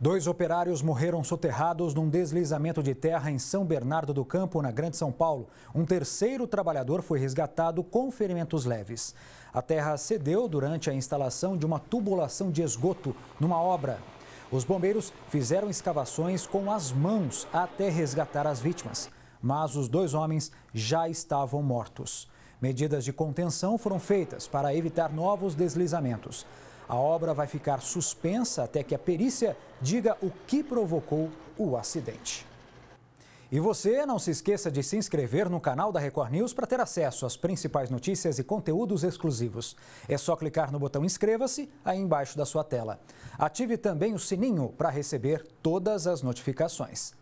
Dois operários morreram soterrados num deslizamento de terra em São Bernardo do Campo, na Grande São Paulo. Um terceiro trabalhador foi resgatado com ferimentos leves. A terra cedeu durante a instalação de uma tubulação de esgoto numa obra. Os bombeiros fizeram escavações com as mãos até resgatar as vítimas, mas os dois homens já estavam mortos. Medidas de contenção foram feitas para evitar novos deslizamentos. A obra vai ficar suspensa até que a perícia diga o que provocou o acidente. E você não se esqueça de se inscrever no canal da Record News para ter acesso às principais notícias e conteúdos exclusivos. É só clicar no botão inscreva-se aí embaixo da sua tela. Ative também o sininho para receber todas as notificações.